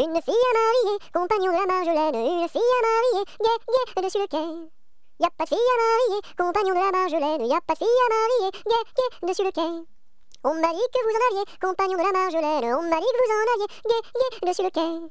Une fille à marier, compagnon de la Marjolaine. Une fille à marier, gay, guet, dessus le quai. Y a pas de fille à marier, compagnon de la Marjolaine. Y a pas de fille à marier, gay, gay, dessus le quai. On m'a dit que vous en aviez, compagnon de la Marjolaine. On m'a dit que vous en aviez, gay, gay, dessus le quai.